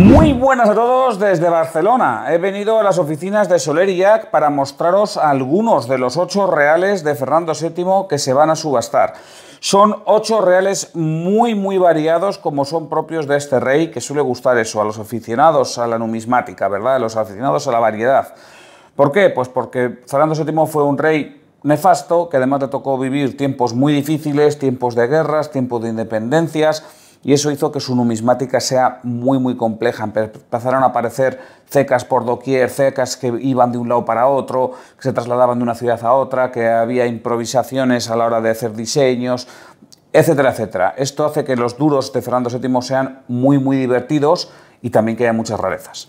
Muy buenas a todos desde Barcelona. He venido a las oficinas de Soler y para mostraros algunos de los ocho reales de Fernando VII que se van a subastar. Son ocho reales muy muy variados como son propios de este rey que suele gustar eso a los aficionados a la numismática, ¿verdad? A los aficionados a la variedad. ¿Por qué? Pues porque Fernando VII fue un rey nefasto que además le tocó vivir tiempos muy difíciles, tiempos de guerras, tiempos de independencias y eso hizo que su numismática sea muy muy compleja. Empezaron a aparecer cecas por doquier, cecas que iban de un lado para otro, que se trasladaban de una ciudad a otra, que había improvisaciones a la hora de hacer diseños, etcétera, etcétera. Esto hace que los duros de Fernando VII sean muy muy divertidos y también que haya muchas rarezas.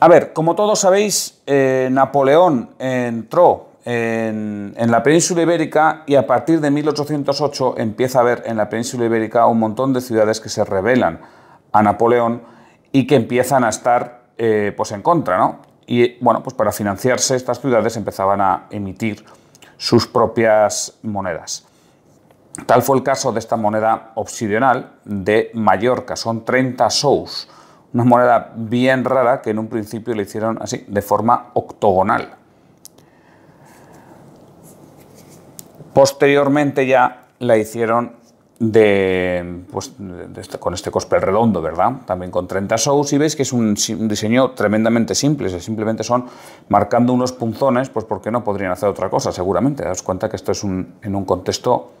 A ver, como todos sabéis, eh, Napoleón entró en, la península ibérica y a partir de 1808 empieza a haber en la península ibérica un montón de ciudades que se rebelan a Napoleón y que empiezan a estar eh, pues en contra. ¿no? Y bueno, pues para financiarse estas ciudades empezaban a emitir sus propias monedas. Tal fue el caso de esta moneda obsidional de Mallorca, son 30 sous, una moneda bien rara que en un principio le hicieron así, de forma octogonal, Posteriormente ya la hicieron pues, este, con este cosplay redondo, ¿verdad? También con 30 shows y veis que es un, diseño tremendamente simple, simplemente son marcando unos punzones, pues porque no podrían hacer otra cosa, seguramente. Daos cuenta que esto es en un contexto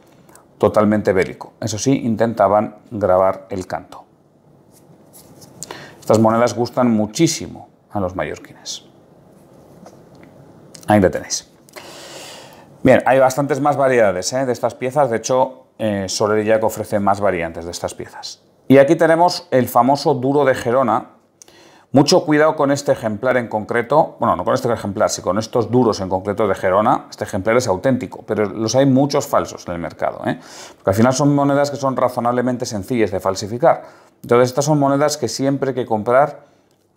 totalmente bélico. Eso sí, intentaban grabar el canto. Estas monedas gustan muchísimo a los mallorquines. Ahí la tenéis. Bien, hay bastantes más variedades ¿eh? de estas piezas, de hecho eh, Soler y ofrece más variantes de estas piezas. Y aquí tenemos el famoso duro de Gerona. Mucho cuidado con este ejemplar en concreto, bueno, no con este ejemplar, sino con estos duros en concreto de Gerona. Este ejemplar es auténtico, pero los hay muchos falsos en el mercado, ¿eh? porque al final son monedas que son razonablemente sencillas de falsificar. Entonces, estas son monedas que siempre hay que comprar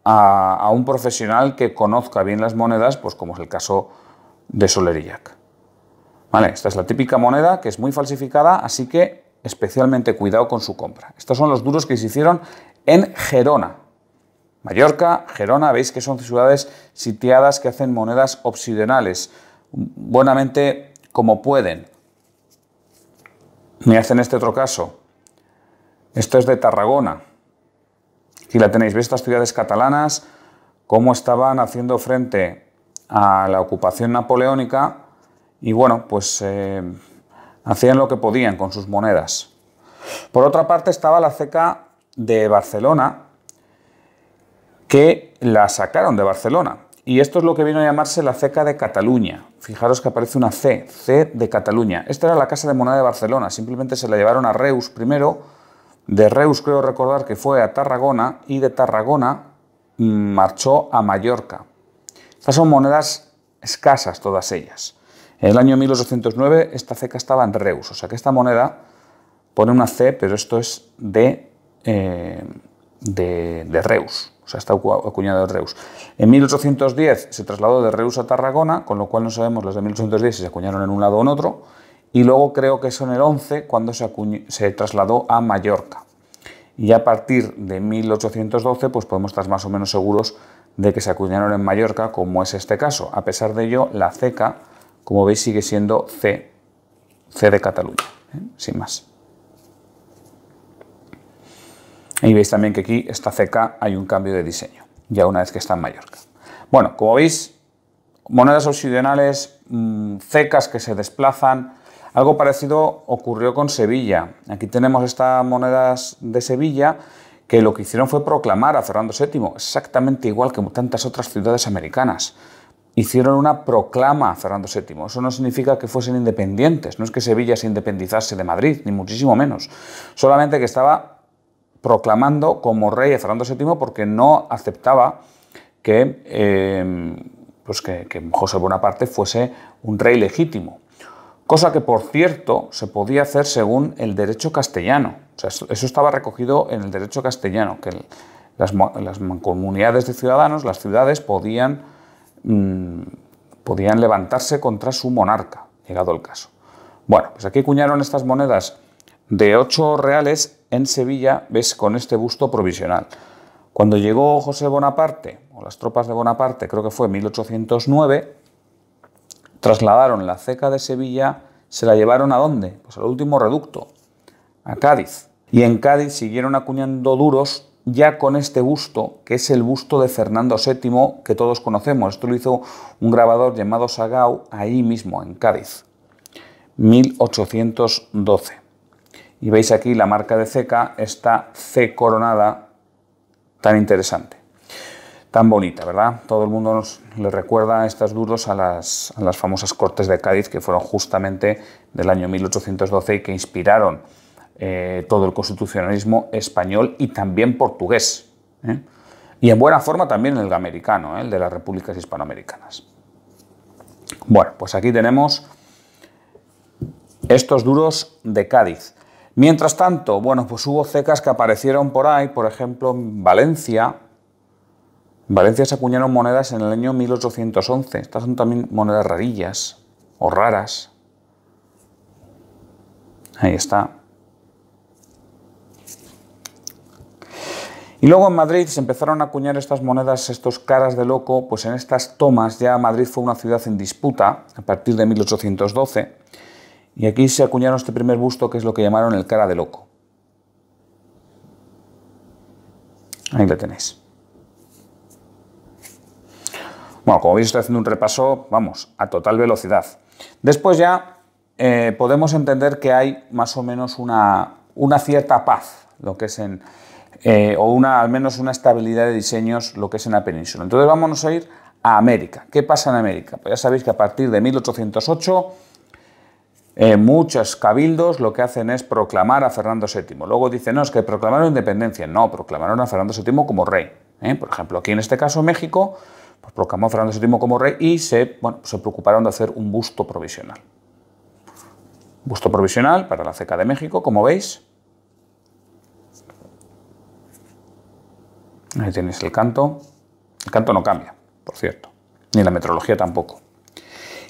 a, un profesional que conozca bien las monedas, pues como es el caso de Solerillac. ¿Vale? Esta es la típica moneda que es muy falsificada, así que especialmente cuidado con su compra. Estos son los duros que se hicieron en Gerona. Mallorca, Gerona, veis que son ciudades sitiadas que hacen monedas obsidionales. buenamente como pueden. Me hacen este otro caso. Esto es de Tarragona. Aquí la tenéis, veis estas ciudades catalanas, cómo estaban haciendo frente a la ocupación napoleónica y bueno, pues eh, hacían lo que podían con sus monedas. Por otra parte estaba la ceca de Barcelona, que la sacaron de Barcelona. Y esto es lo que vino a llamarse la ceca de Cataluña. Fijaros que aparece una C, C de Cataluña. Esta era la Casa de Moneda de Barcelona, simplemente se la llevaron a Reus primero, de Reus creo recordar que fue a Tarragona y de Tarragona mm, marchó a Mallorca. Estas son monedas escasas todas ellas. En el año 1809 esta ceca estaba en Reus, o sea que esta moneda pone una C, pero esto es de, eh, de, Reus, o sea, está acuñada de Reus. En 1810 se trasladó de Reus a Tarragona, con lo cual no sabemos los de 1810 si se acuñaron en un lado o en otro, y luego creo que son el 11 cuando se, se trasladó a Mallorca. Y a partir de 1812 pues podemos estar más o menos seguros de que se acuñaron en Mallorca, como es este caso. A pesar de ello, la ceca como veis sigue siendo C, C de Cataluña, ¿eh? sin más. Y veis también que aquí esta CK hay un cambio de diseño, ya una vez que está en Mallorca. Bueno, como veis, monedas obsidionales, mmm, cecas que se desplazan, algo parecido ocurrió con Sevilla. Aquí tenemos estas monedas de Sevilla que lo que hicieron fue proclamar a Fernando VII, exactamente igual que tantas otras ciudades americanas hicieron una proclama a Fernando VII. Eso no significa que fuesen independientes, no es que Sevilla se independizase de Madrid, ni muchísimo menos. Solamente que estaba proclamando como rey a Fernando VII porque no aceptaba que, em, pues que, José Bonaparte fuese un rey legítimo. Cosa que, por cierto, se podía hacer según el derecho castellano. eso estaba recogido en el derecho castellano, que las, comunidades de ciudadanos, las ciudades, podían Mm, podían levantarse contra su monarca, llegado el caso. Bueno, pues aquí cuñaron estas monedas de 8 reales en Sevilla, ves, con este busto provisional. Cuando llegó José Bonaparte, o las tropas de Bonaparte, creo que fue en 1809, trasladaron la ceca de Sevilla, se la llevaron a dónde? Pues al último reducto, a Cádiz. Y en Cádiz siguieron acuñando duros ya con este busto, que es el busto de Fernando VII que todos conocemos. Esto lo hizo un grabador llamado Sagau ahí mismo, en Cádiz, 1812. Y veis aquí la marca de ceca, esta C coronada tan interesante, tan bonita, ¿verdad? Todo el mundo le recuerda estas duros a las, a las famosas Cortes de Cádiz que fueron justamente del año 1812 y que inspiraron eh, todo el constitucionalismo español y también portugués. ¿eh? Y en buena forma también el americano, ¿eh? el de las repúblicas hispanoamericanas. Bueno, pues aquí tenemos estos duros de Cádiz. Mientras tanto, bueno, pues hubo cecas que aparecieron por ahí, por ejemplo, en Valencia. En Valencia se acuñaron monedas en el año 1811. Estas son también monedas rarillas o raras. Ahí está. Y luego en Madrid se empezaron a acuñar estas monedas, estos caras de loco, pues en estas tomas ya Madrid fue una ciudad en disputa a partir de 1812, y aquí se acuñaron este primer busto que es lo que llamaron el cara de loco. Ahí lo tenéis. Bueno, como veis estoy haciendo un repaso, vamos, a total velocidad. Después ya eh, podemos entender que hay más o menos una, una cierta paz, lo que es en eh, o una, al menos una estabilidad de diseños, lo que es en la península. Entonces vámonos a ir a América. ¿Qué pasa en América? Pues ya sabéis que a partir de 1808 eh, muchos cabildos lo que hacen es proclamar a Fernando VII. Luego dicen, no, es que proclamaron independencia. No, proclamaron a Fernando VII como rey. ¿eh? Por ejemplo, aquí en este caso México, pues proclamó a Fernando VII como rey y se, se preocuparon de hacer un busto provisional. Busto provisional para la ceca de México, como veis. Ahí tenéis el canto. El canto no cambia, por cierto, ni la metrología tampoco.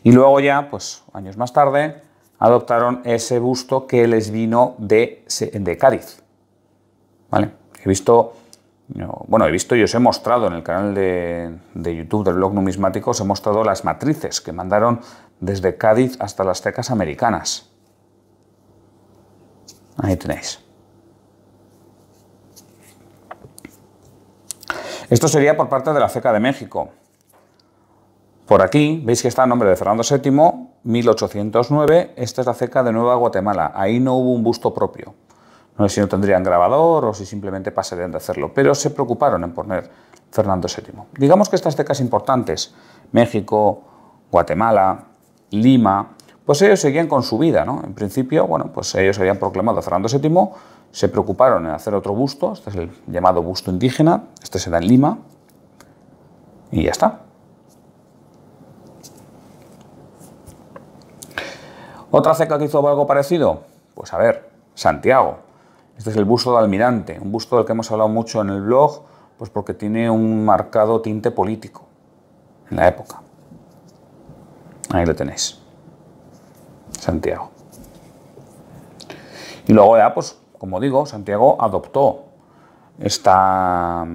Y luego ya, pues años más tarde, adoptaron ese busto que les vino de, Cádiz. ¿Vale? He visto, bueno, he visto y os he mostrado en el canal de, YouTube del blog numismático, os he mostrado las matrices que mandaron desde Cádiz hasta las tecas americanas. Ahí tenéis. Esto sería por parte de la Ceca de México. Por aquí veis que está el nombre de Fernando VII, 1809. Esta es la ceca de Nueva Guatemala. Ahí no hubo un busto propio. No sé si no tendrían grabador o si simplemente pasarían de hacerlo, pero se preocuparon en poner Fernando VII. Digamos que estas cecas importantes, México, Guatemala, Lima, pues ellos seguían con su vida, ¿no? En principio, bueno, pues ellos habían proclamado a Fernando VII se preocuparon en hacer otro busto, este es el llamado busto indígena, este da en Lima, y ya está. ¿Otra ceca que hizo algo parecido? Pues a ver, Santiago. Este es el busto de Almirante, un busto del que hemos hablado mucho en el blog, pues porque tiene un marcado tinte político en la época. Ahí lo tenéis. Santiago. Y luego ya, pues como digo, Santiago adoptó esta,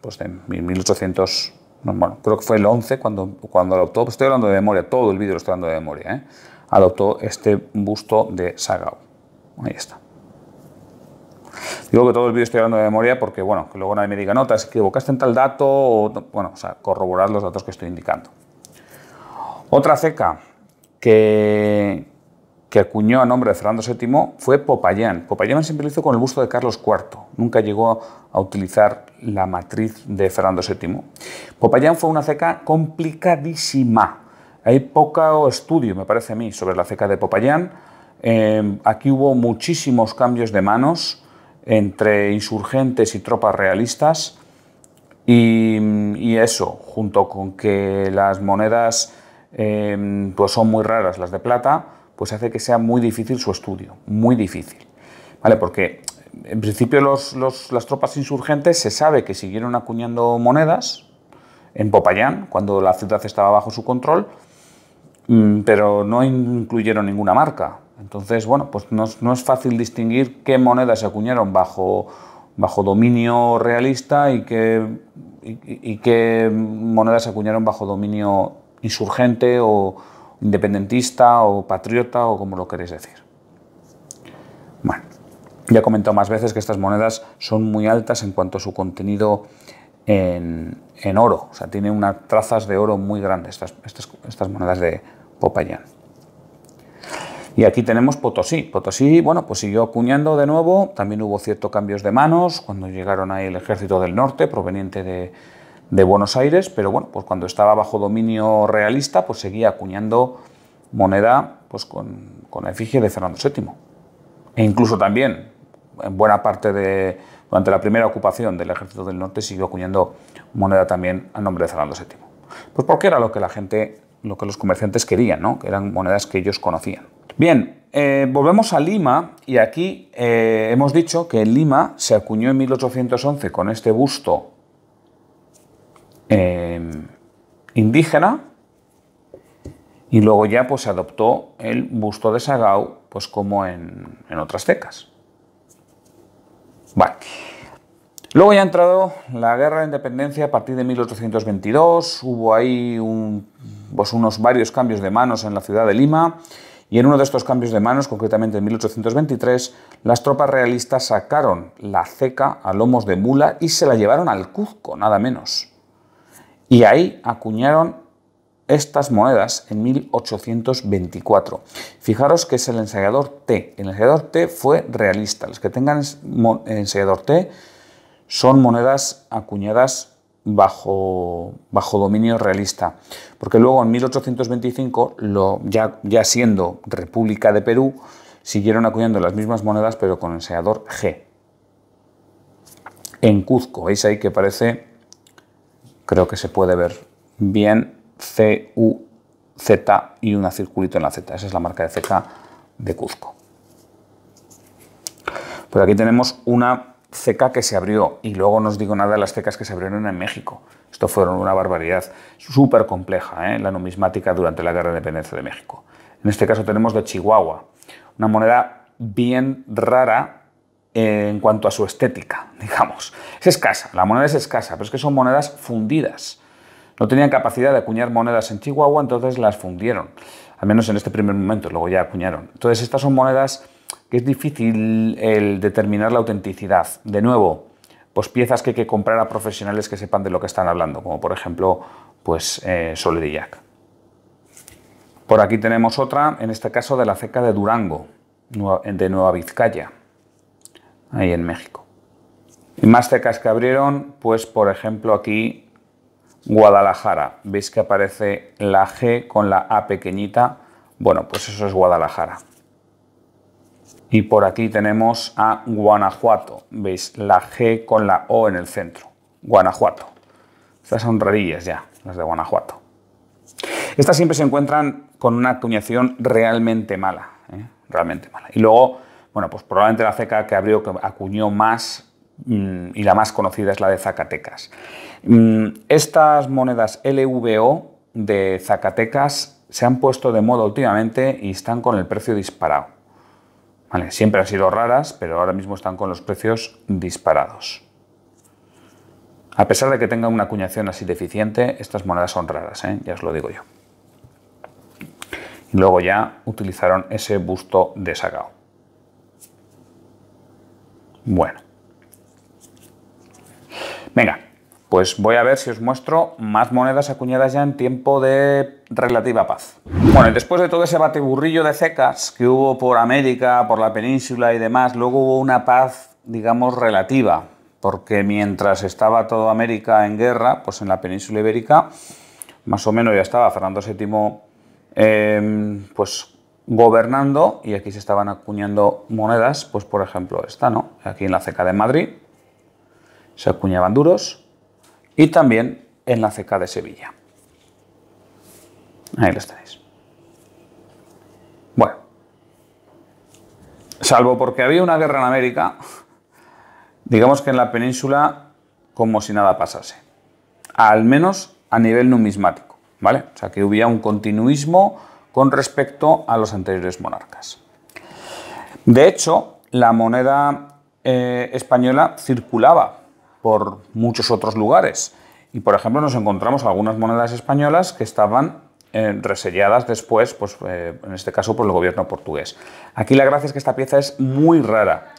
pues en 1800, bueno, creo que fue el 11 cuando, cuando adoptó, pues, estoy hablando de memoria, todo el vídeo lo estoy hablando de memoria, ¿eh? adoptó este busto de Sagao. Ahí está. Digo que todo el vídeo estoy hablando de memoria porque, bueno, que luego nadie me diga, no, te equivocaste en tal dato, bueno, o sea, corroborar los datos que estoy indicando. Otra ceca que, que acuñó a nombre de Fernando VII fue Popayán. Popayán se lo con el busto de Carlos IV, nunca llegó a utilizar la matriz de Fernando VII. Popayán fue una ceca complicadísima. Hay poco estudio, me parece a mí, sobre la ceca de Popayán. Eh, aquí hubo muchísimos cambios de manos entre insurgentes y tropas realistas. Y, eso, junto con que las monedas eh, pues son muy raras, las de plata, pues hace que sea muy difícil su estudio, muy difícil. ¿Vale? Porque en principio las tropas insurgentes se sabe que siguieron acuñando monedas en Popayán, cuando la ciudad estaba bajo su control, mm, pero no incluyeron ninguna marca. Entonces, bueno, pues no, es fácil distinguir qué monedas se acuñaron bajo, bajo dominio realista y qué, y qué monedas se acuñaron bajo dominio insurgente o, independentista o patriota o como lo queréis decir. Bueno, ya he comentado más veces que estas monedas son muy altas en cuanto a su contenido en, oro, o sea, tienen unas trazas de oro muy grandes estas, estas monedas de Popayán. Y aquí tenemos Potosí. Potosí, bueno, pues siguió acuñando de nuevo, también hubo ciertos cambios de manos cuando llegaron ahí el ejército del norte proveniente de, de Buenos Aires, pero bueno, pues cuando estaba bajo dominio realista, pues seguía acuñando moneda pues con, con efigie de Fernando VII. E incluso también, en buena parte de, durante la primera ocupación del ejército del norte, siguió acuñando moneda también a nombre de Fernando VII. Pues porque era lo que la gente, lo que los comerciantes querían, ¿no? que eran monedas que ellos conocían. Bien, eh, volvemos a Lima y aquí eh, hemos dicho que en Lima se acuñó en 1811 con este busto Em, indígena y luego ya pues se adoptó el busto de Sagau pues como en, en otras cecas... Vale. Luego ya ha entrado la guerra de independencia a partir de 1822, hubo ahí pues, unos varios cambios de manos en la ciudad de Lima y en uno de estos cambios de manos, concretamente en 1823, las tropas realistas sacaron la ceca a lomos de mula y se la llevaron al Cuzco, nada menos. Y ahí acuñaron estas monedas en 1824. Fijaros que es el ensayador T. El ensayador T fue realista. Los que tengan ensayador T son monedas acuñadas bajo, bajo dominio realista. Porque luego en 1825, lo, ya, ya siendo República de Perú, siguieron acuñando las mismas monedas pero con ensayador G. En Cuzco, veis ahí que parece creo que se puede ver bien C, U, Z y una circulito en la Z. Esa es la marca de ceca de Cuzco. Pues aquí tenemos una ceca que se abrió y luego no os digo nada de las cecas que se abrieron en México. Esto fueron una barbaridad súper compleja, ¿eh? la numismática durante la Guerra de Independencia de México. En este caso tenemos de Chihuahua, una moneda bien rara en cuanto a su estética, digamos. Es escasa, la moneda es escasa, pero es que son monedas fundidas. No tenían capacidad de acuñar monedas en Chihuahua, entonces las fundieron, al menos en este primer momento, luego ya acuñaron. Entonces estas son monedas que es difícil el determinar la autenticidad. De nuevo, pues piezas que hay que comprar a profesionales que sepan de lo que están hablando, como por ejemplo, pues eh, Por aquí tenemos otra, en este caso de la ceca de Durango, de Nueva Vizcaya ahí en México. Y más cercas que abrieron, pues por ejemplo aquí Guadalajara. ¿Veis que aparece la G con la A pequeñita? Bueno, pues eso es Guadalajara. Y por aquí tenemos a Guanajuato. ¿Veis? La G con la O en el centro. Guanajuato. Estas son rarillas ya, las de Guanajuato. Estas siempre se encuentran con una acuñación realmente mala. ¿eh? Realmente mala. Y luego bueno, pues probablemente la ceca que abrió, que acuñó más mm, y la más conocida es la de Zacatecas. Mm, estas monedas LVO de Zacatecas se han puesto de moda últimamente y están con el precio disparado. siempre han sido raras, pero ahora mismo están con los precios disparados. A pesar de que tengan una acuñación así deficiente, estas monedas son raras, ¿eh? ya os lo digo yo. Y luego ya utilizaron ese busto de Sagao. Bueno. Venga, pues voy a ver si os muestro más monedas acuñadas ya en tiempo de relativa paz. Bueno, después de todo ese bateburrillo de cecas que hubo por América, por la península y demás, luego hubo una paz, digamos, relativa, porque mientras estaba toda América en guerra, pues en la península ibérica, más o menos ya estaba Fernando VII em, pues gobernando y aquí se estaban acuñando monedas, pues por ejemplo esta, ¿no? Aquí en la ceca de Madrid se acuñaban duros y también en la ceca de Sevilla. Ahí lo tenéis. Bueno, salvo porque había una guerra en América, digamos que en la península como si nada pasase, al menos a nivel numismático, ¿vale? O sea, que hubiera un continuismo con respecto a los anteriores monarcas. De hecho, la moneda eh, española circulaba por muchos otros lugares y, por ejemplo, nos encontramos algunas monedas españolas que estaban eh, reselladas después, pues, eh, en este caso, por el gobierno portugués. Aquí la gracia es que esta pieza es muy rara,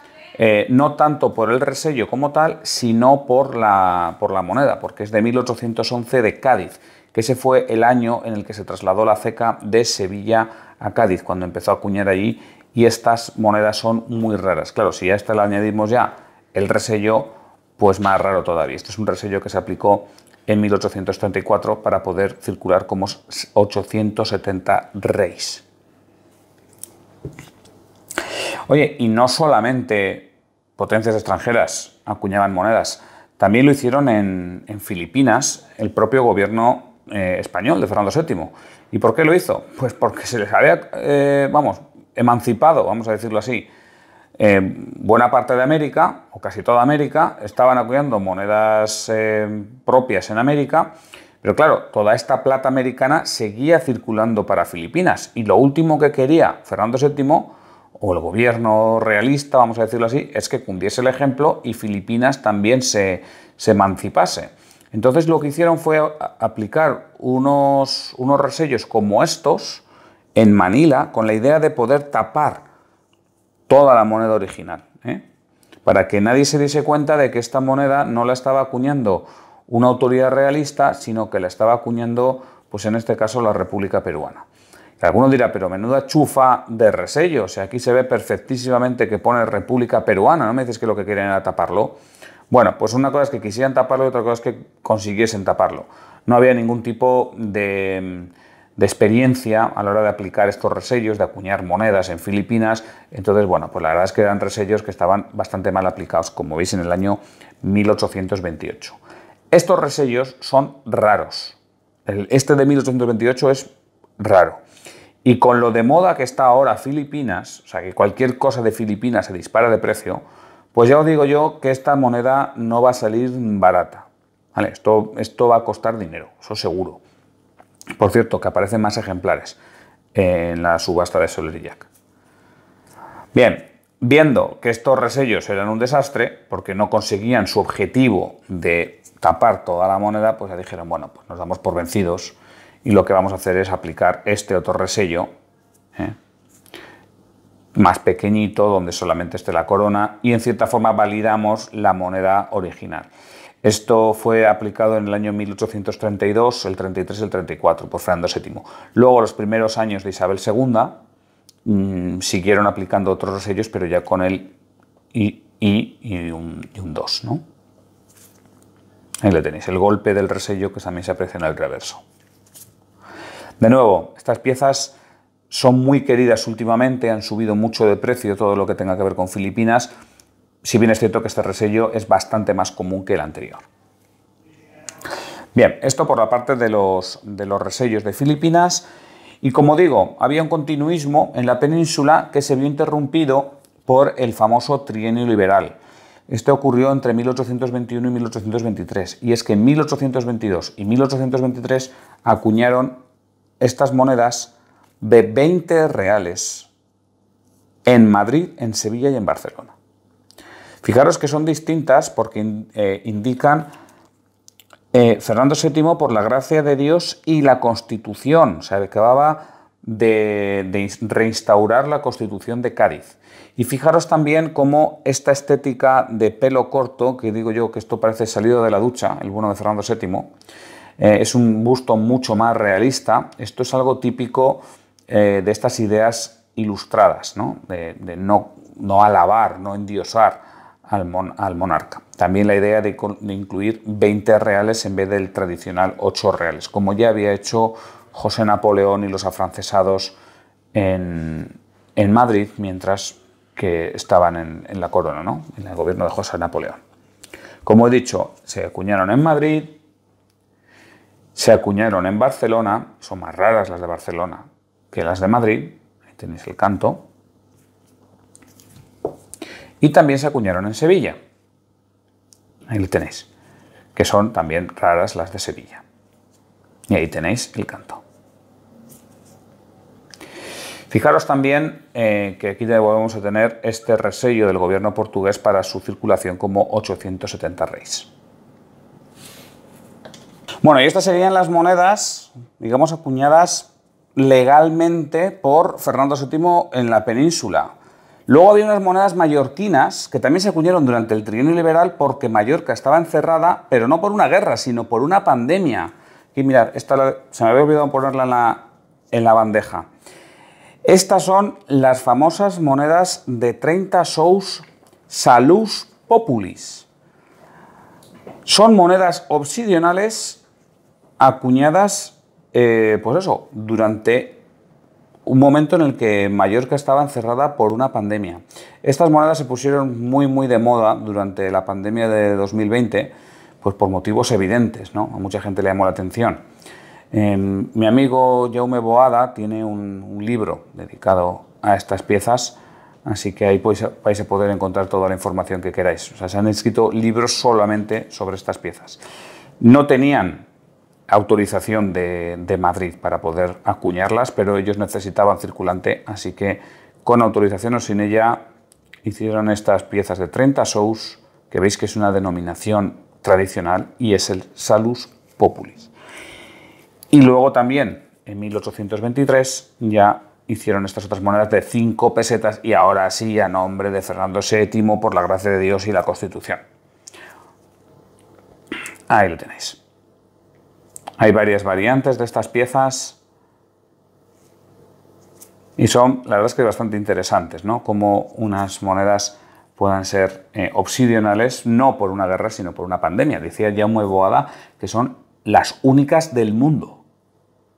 no tanto por el resello como tal, sino por la, por la moneda, porque es de 1811 de Cádiz que ese fue el año en el que se trasladó la ceca de Sevilla a Cádiz, cuando empezó a acuñar allí, y estas monedas son muy raras. Claro, si a esta le añadimos ya el resello, pues más raro todavía. Este es un resello que se aplicó en 1834 para poder circular como 870 reis. Oye, y no solamente potencias extranjeras acuñaban monedas, también lo hicieron en, en Filipinas. El propio gobierno eh, español de Fernando VII. ¿Y por qué lo hizo? Pues porque se les había, eh, vamos, emancipado, vamos a decirlo así. Eh, buena parte de América, o casi toda América, estaban acudiendo monedas propias en América, pero claro, toda esta plata americana seguía circulando para Filipinas y lo último que quería Fernando VII o el gobierno realista, vamos a decirlo así, es que cundiese el ejemplo y Filipinas también se, se emancipase. Entonces lo que hicieron fue aplicar unos, unos resellos como estos en Manila con la idea de poder tapar toda la moneda original, ¿eh? para que nadie se diese cuenta de que esta moneda no la estaba acuñando una autoridad realista, sino que la estaba acuñando, pues en este caso, la República Peruana. Algunos dirán, pero menuda chufa de resellos. aquí se ve perfectísimamente que pone República Peruana, no me dices que lo que quieren era taparlo. Bueno, pues una cosa es que quisieran taparlo y otra cosa es que consiguiesen taparlo. No había ningún tipo de, experiencia a la hora de aplicar estos resellos, de acuñar monedas en Filipinas. Entonces, bueno, pues la verdad es que eran resellos que estaban bastante mal aplicados, como veis en el año 1828. Estos resellos son raros. Este de 1828 es raro. Y con lo de moda que está ahora Filipinas, o sea que cualquier cosa de Filipinas se dispara de precio, pues ya os digo yo que esta moneda no va a salir barata. esto, esto va a costar dinero, eso seguro. Por cierto, que aparecen más ejemplares en la subasta de Soler Bien, viendo que estos resellos eran un desastre, porque no conseguían su objetivo de tapar toda la moneda, pues ya dijeron, bueno, pues nos damos por vencidos y lo que vamos a hacer es aplicar este otro resello. ¿eh? más pequeñito, donde solamente esté la corona, y en cierta forma validamos la moneda original. Esto fue aplicado en el año 1832, el 33 y el 34 por Fernando VII. Luego, los primeros años de Isabel II, mm, siguieron aplicando otros sellos, pero ya con el I, y un, 2. ¿no? Ahí lo tenéis, el golpe del resello que también se aprecia en el reverso. De nuevo, estas piezas son muy queridas últimamente, han subido mucho de precio todo lo que tenga que ver con Filipinas, si bien es cierto que este resello es bastante más común que el anterior. Bien, esto por la parte de los, de los resellos de Filipinas. Y como digo, había un continuismo en la península que se vio interrumpido por el famoso trienio liberal. Este ocurrió entre 1821 y 1823, y es que en 1822 y 1823 acuñaron estas monedas de 20 reales en Madrid, en Sevilla y en Barcelona. Fijaros que son distintas porque eh, indican eh, Fernando VII por la gracia de Dios y la Constitución. O sea, acababa de, reinstaurar la Constitución de Cádiz. Y fijaros también cómo esta estética de pelo corto, que digo yo que esto parece salido de la ducha, el bueno de Fernando VII, eh, es un busto mucho más realista. Esto es algo típico eh, de estas ideas ilustradas, ¿no? de, no, alabar, no endiosar al, monarca. También la idea de, incluir 20 reales en vez del tradicional 8 reales, como ya había hecho José Napoleón y los afrancesados en, Madrid mientras que estaban en, en la corona, ¿no? en el gobierno de José Napoleón. Como he dicho, se acuñaron en Madrid, se acuñaron en Barcelona, son más raras las de Barcelona, que las de Madrid, ahí tenéis el canto, y también se acuñaron en Sevilla, ahí lo tenéis, que son también raras las de Sevilla. Y ahí tenéis el canto. Fijaros también eh, que aquí volvemos a tener este resello del gobierno portugués para su circulación como 870 reis. Bueno, y estas serían las monedas, digamos, acuñadas legalmente por Fernando VII en la península. Luego había unas monedas mallorquinas que también se acuñaron durante el trienio liberal porque Mallorca estaba encerrada, pero no por una guerra, sino por una pandemia. Y mirad, esta se me había olvidado ponerla en la, en la bandeja. Estas son las famosas monedas de 30 sous salus populis. Son monedas obsidionales acuñadas eh, pues eso, durante un momento en el que Mallorca estaba encerrada por una pandemia. Estas monedas se pusieron muy, muy de moda durante la pandemia de 2020, pues por motivos evidentes, ¿no? A mucha gente le llamó la atención. Em, mi amigo Jaume Boada tiene un, libro dedicado a estas piezas, así que ahí vais pues, a, vais a poder encontrar toda la información que queráis. O se han escrito libros solamente sobre estas piezas. No tenían autorización de, Madrid para poder acuñarlas, pero ellos necesitaban circulante, así que con autorización o sin ella hicieron estas piezas de 30 sous, que veis que es una denominación tradicional y es el Salus Populis. Y luego también, en 1823, ya hicieron estas otras monedas de 5 pesetas y ahora sí a nombre de Fernando VII por la gracia de Dios y la Constitución. Ahí lo tenéis. Hay varias variantes de estas piezas y son, la verdad es que bastante interesantes, ¿no? Como unas monedas puedan ser eh, obsidionales, no por una guerra, sino por una pandemia. Decía muy Boada que son las únicas del mundo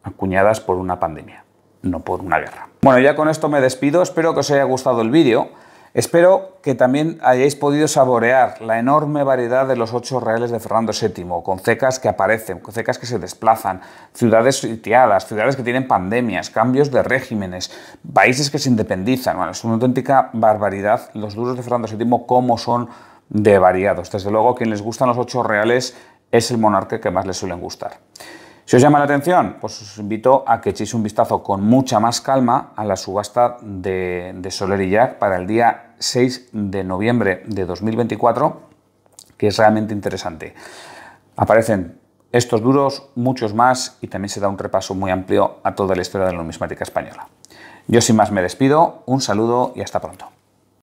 acuñadas por una pandemia, no por una guerra. Bueno, ya con esto me despido, espero que os haya gustado el vídeo. Espero que también hayáis podido saborear la enorme variedad de los ocho reales de Fernando VII, con cecas que aparecen, con cecas que se desplazan, ciudades sitiadas, ciudades que tienen pandemias, cambios de regímenes, países que se independizan. es una auténtica barbaridad los duros de Fernando VII, como son de variados. Desde luego, quien les gustan los ocho reales es el monarca que más les suelen gustar. Si os llama la atención, pues os invito a que echéis un vistazo con mucha más calma a la subasta de, de Soler y Jack para el día 6 de noviembre de 2024, que es realmente interesante. Aparecen estos duros, muchos más, y también se da un repaso muy amplio a toda la historia de la numismática española. Yo sin más me despido, un saludo y hasta pronto.